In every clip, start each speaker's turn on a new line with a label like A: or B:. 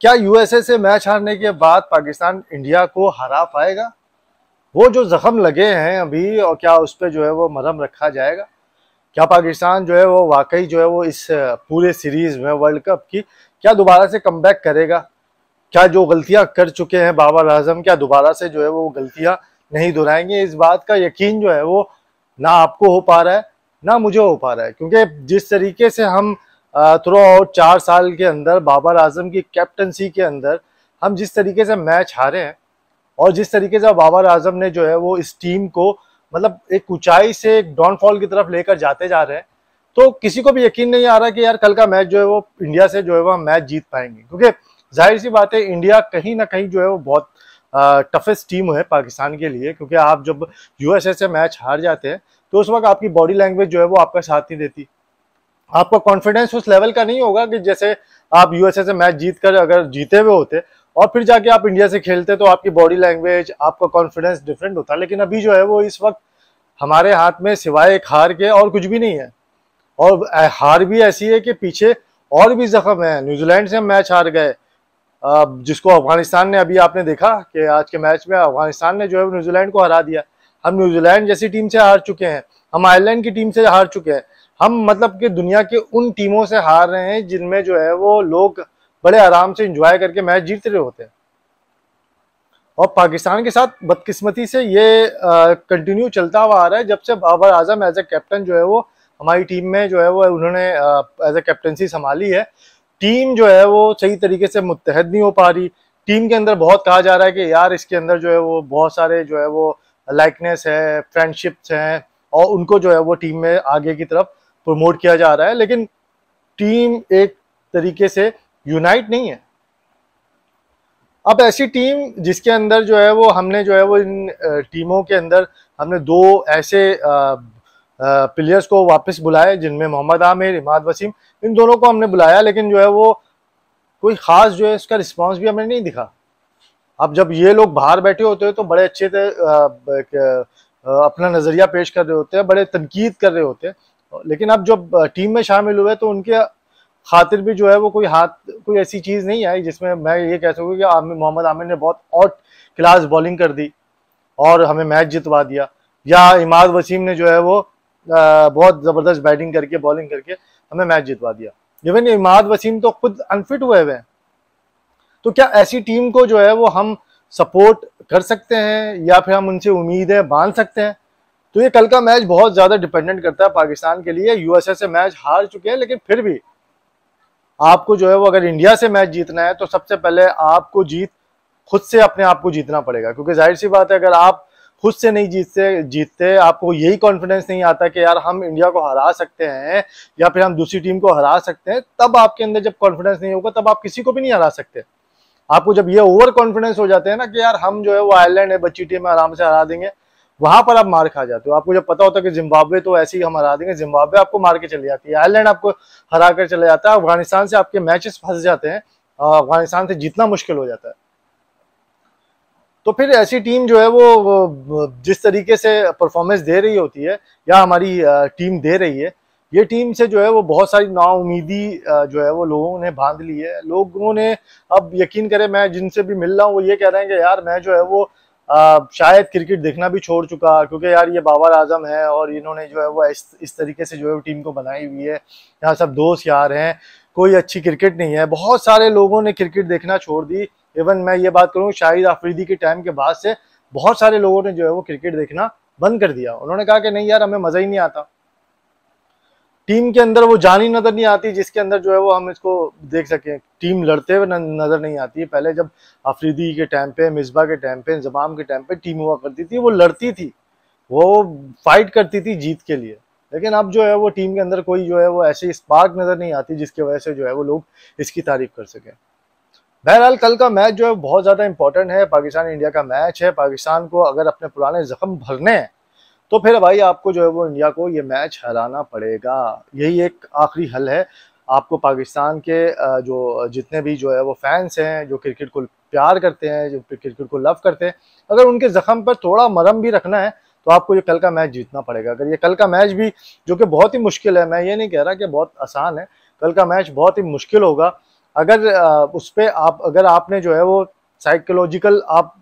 A: क्या यूएसए से मैच हारने के बाद पाकिस्तान इंडिया को हरा पाएगा वो जो जख्म लगे हैं अभी और क्या उस पर जो है वो मरहम रखा जाएगा क्या पाकिस्तान जो है वो वाकई जो है वो इस पूरे सीरीज़ में वर्ल्ड कप की क्या दोबारा से कम करेगा क्या जो गलतियां कर चुके हैं बाबर आजम क्या दोबारा से जो है वो गलतियां नहीं दोहराएंगे इस बात का यकीन जो है वो ना आपको हो पा रहा है ना मुझे हो पा रहा है क्योंकि जिस तरीके से हम थ्रू आउट चार साल के अंदर बाबर आजम की कैप्टनसी के अंदर हम जिस तरीके से मैच हारे हैं और जिस तरीके से बाबर आजम ने जो है वो इस टीम को मतलब एक ऊंचाई से एक डाउनफॉल की तरफ लेकर जाते जा रहे हैं तो किसी को भी यकीन नहीं आ रहा कि यार कल का मैच जो है वो इंडिया से जो है वो हम मैच जीत पाएंगे क्योंकि जाहिर सी बात है इंडिया कहीं ना कहीं जो है वो बहुत टफेस्ट टीम है पाकिस्तान के लिए क्योंकि आप जब यूएसए से मैच हार जाते हैं तो उस वक्त आपकी बॉडी लैंग्वेज जो है वो आपका साथ नहीं देती आपका कॉन्फिडेंस उस लेवल का नहीं होगा कि जैसे आप यूएसए से मैच जीत कर अगर जीते हुए होते और फिर जाके आप इंडिया से खेलते तो आपकी बॉडी लैंग्वेज आपका कॉन्फिडेंस डिफरेंट होता लेकिन अभी जो है वो इस वक्त हमारे हाथ में सिवाय एक हार के और कुछ भी नहीं है और हार भी ऐसी है कि पीछे और भी जख्म है न्यूजीलैंड से हम मैच हार गए जिसको अफगानिस्तान ने अभी आपने देखा कि आज के मैच में अफगानिस्तान ने जो है न्यूजीलैंड को हरा दिया हम न्यूजीलैंड जैसी टीम से हार चुके हैं हम आयरलैंड की टीम से हार चुके हैं हम मतलब कि दुनिया के उन टीमों से हार रहे हैं जिनमें जो है वो लोग बड़े आराम से इंजॉय करके मैच जीत रहे होते हैं और पाकिस्तान के साथ बदकिस्मती से ये कंटिन्यू चलता हुआ आ रहा है जब से Babar Azam as a captain जो है वो हमारी टीम में जो है वो उन्होंने एज ए कैप्टनसी संभाली है टीम जो है वो सही तरीके से मुतहद नहीं हो पा रही टीम के अंदर बहुत कहा जा रहा है कि यार इसके अंदर जो है वो बहुत सारे जो है वो लाइकनेस है फ्रेंडशिप्स हैं और उनको जो है वो टीम में आगे की तरफ प्रमोट किया जा रहा है लेकिन टीम एक तरीके से यूनाइट नहीं है अब ऐसी टीम जिसके अंदर जो है वो हमने जो है वो इन टीमों के अंदर हमने दो ऐसे प्लेयर्स को वापस बुलाए जिनमें मोहम्मद आमिर इमाद वसीम इन दोनों को हमने बुलाया लेकिन जो है वो कोई ख़ास जो है उसका रिस्पांस भी हमें नहीं दिखा अब जब ये लोग बाहर बैठे होते हैं तो बड़े अच्छे से अपना नज़रिया पेश कर रहे होते हैं बड़े तनकीद कर रहे होते हैं लेकिन अब जब टीम में शामिल हुए तो उनके खातिर भी जो है वो कोई हाथ कोई ऐसी चीज़ नहीं आई जिसमें मैं ये कह सकूँ कि आमिर मोहम्मद आमिर ने बहुत आउट क्लास बॉलिंग कर दी और हमें मैच जितवा दिया या इमाद वसीम ने जो है वो आ, बहुत ज़बरदस्त बैटिंग करके बॉलिंग करके हमें मैच जितवा दिया इवन इमाद वसीम तो खुद अनफिट हुए हुए हैं तो क्या ऐसी टीम को जो है वो हम सपोर्ट कर सकते हैं या फिर हम उनसे उम्मीदें बांध सकते हैं तो ये कल का मैच बहुत ज़्यादा डिपेंडेंट करता है पाकिस्तान के लिए यूएसए से मैच हार चुके हैं लेकिन फिर भी आपको जो है वो अगर इंडिया से मैच जीतना है तो सबसे पहले आपको जीत खुद से अपने आप को जीतना पड़ेगा क्योंकि जाहिर सी बात है अगर आप खुद से नहीं जीतते जीतते आपको यही कॉन्फिडेंस नहीं आता कि यार हम इंडिया को हरा सकते हैं या फिर हम दूसरी टीम को हरा सकते हैं तब आपके अंदर जब कॉन्फिडेंस नहीं होगा तब आप किसी को भी नहीं हरा सकते आपको जब ये ओवर कॉन्फिडेंस हो जाते हैं ना कि यार हम जो है वो आयरलैंड है बच्ची टीम आराम से हरा देंगे वहां पर आप मार खा जाते हो आपको जब पता होता है कि जिम्बाब्वे तो ऐसे ही हम हरा देंगे जिम्बाब्वे आपको मार के चले जाती है आयरलैंड आपको हरा कर चले जाता है अफगानिस्तान से आपके मैचेस फंस जाते हैं अफगानिस्तान से जीतना मुश्किल हो जाता है तो फिर ऐसी टीम जो है वो जिस तरीके से परफॉर्मेंस दे रही होती है या हमारी टीम दे रही है ये टीम से जो है वो बहुत सारी नाउमीदी जो है वो लोगों ने बांध ली है लोगों ने अब यकीन करें मैं जिनसे भी मिल रहा हूँ वो ये कह रहे हैं कि यार मैं जो है वो आ, शायद क्रिकेट देखना भी छोड़ चुका क्योंकि यार ये बाबर आजम है और इन्होंने जो है वो इस इस तरीके से जो है वो टीम को बनाई हुई है यहाँ सब दोस्त यार हैं कोई अच्छी क्रिकेट नहीं है बहुत सारे लोगों ने क्रिकेट देखना छोड़ दी इवन मैं ये बात करूँ शाहिद आफरीदी के टाइम के बाद से बहुत सारे लोगों ने जो है वो क्रिकेट देखना बंद कर दिया उन्होंने कहा कि नहीं यार हमें मज़ा ही नहीं आता टीम के अंदर वो जानी नजर नहीं आती जिसके अंदर जो है वो हम इसको देख सकें टीम लड़ते हुए नजर नहीं आती है पहले जब अफरीदी के टाइम पे मिसबा के टाइम पे जमाम के टाइम पे टीम हुआ करती थी वो लड़ती थी वो फाइट करती थी जीत के लिए लेकिन अब जो है वो टीम के अंदर कोई जो है वो ऐसी स्पार्क नज़र नहीं आती जिसकी वजह से जो है वो लोग इसकी तारीफ कर सकें बहरहाल कल का मैच जो है बहुत ज़्यादा इंपॉर्टेंट है पाकिस्तान इंडिया का मैच है पाकिस्तान को अगर अपने पुराने जख्म भरने हैं तो फिर भाई आपको जो है वो इंडिया को ये मैच हराना पड़ेगा यही एक आखिरी हल है आपको पाकिस्तान के जो जितने भी जो है वो फैंस हैं जो क्रिकेट को प्यार करते हैं जो क्रिकेट को लव करते हैं अगर उनके ज़ख्म पर थोड़ा मरम भी रखना है तो आपको ये कल का मैच जीतना पड़ेगा अगर ये कल का मैच भी जो कि बहुत ही मुश्किल है मैं ये नहीं कह रहा कि बहुत आसान है कल का मैच बहुत ही मुश्किल होगा अगर उस पर आप अगर आपने जो है वो साइकोलॉजिकल आप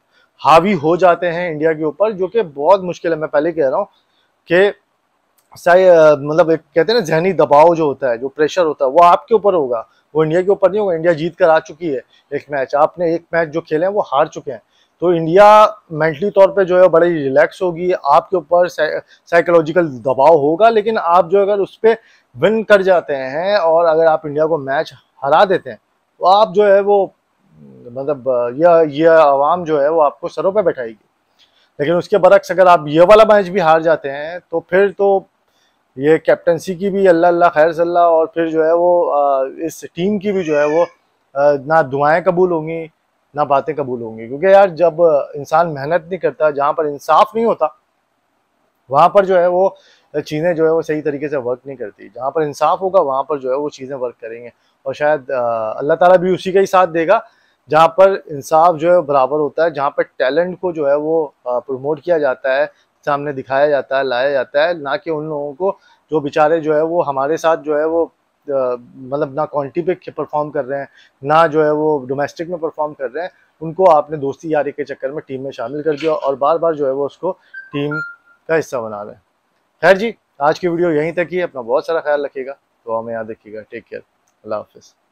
A: हावी हो जाते हैं इंडिया के ऊपर जो कि बहुत मुश्किल है मैं पहले कह रहा हूँ कि मतलब एक कहते हैं ना जहनी दबाव जो होता है जो प्रेशर होता है वो आपके ऊपर होगा वो इंडिया के ऊपर नहीं होगा इंडिया जीत कर आ चुकी है एक मैच आपने एक मैच जो खेले हैं वो हार चुके हैं तो इंडिया मेंटली तौर पे जो है बड़ी रिलैक्स होगी आपके ऊपर साइकोलॉजिकल दबाव होगा लेकिन आप जो अगर उस पर विन कर जाते हैं और अगर आप इंडिया को मैच हरा देते हैं तो आप जो है वो मतलब यह यह आवाम जो है वो आपको सरों पे बैठाएगी लेकिन उसके बरक्स अगर आप यह वाला मैच भी हार जाते हैं तो फिर तो ये कैप्टनसी की भी अल्लाह अल्लाह खैर सल्ला और फिर जो है वो इस टीम की भी जो है वो ना दुआएं कबूल होंगी ना बातें कबूल होंगी क्योंकि यार जब इंसान मेहनत नहीं करता जहाँ पर इंसाफ नहीं होता वहाँ पर जो है वो चीज़ें जो है वो सही तरीके से वर्क नहीं करती जहाँ पर इंसाफ होगा वहाँ पर जो है वो चीज़ें वर्क करेंगे और शायद अल्लाह ताला भी उसी का ही साथ देगा जहाँ पर इंसाफ जो है बराबर होता है जहाँ पर टैलेंट को जो है वो प्रमोट किया जाता है सामने दिखाया जाता है लाया जाता है ना कि उन लोगों को जो बेचारे जो है वो हमारे साथ जो है वो मतलब ना क्वान्टी पे परफॉर्म कर रहे हैं ना जो है वो डोमेस्टिक में परफॉर्म कर रहे हैं उनको आपने दोस्ती यारी के चक्कर में टीम में शामिल कर दिया और बार बार जो है वो उसको टीम का हिस्सा बना रहे हैं खैर जी आज की वीडियो यहीं तक ही अपना बहुत सारा ख्याल रखिएगा तो हमें याद रखिएगा टेक केयर अल्लाह हाफिज़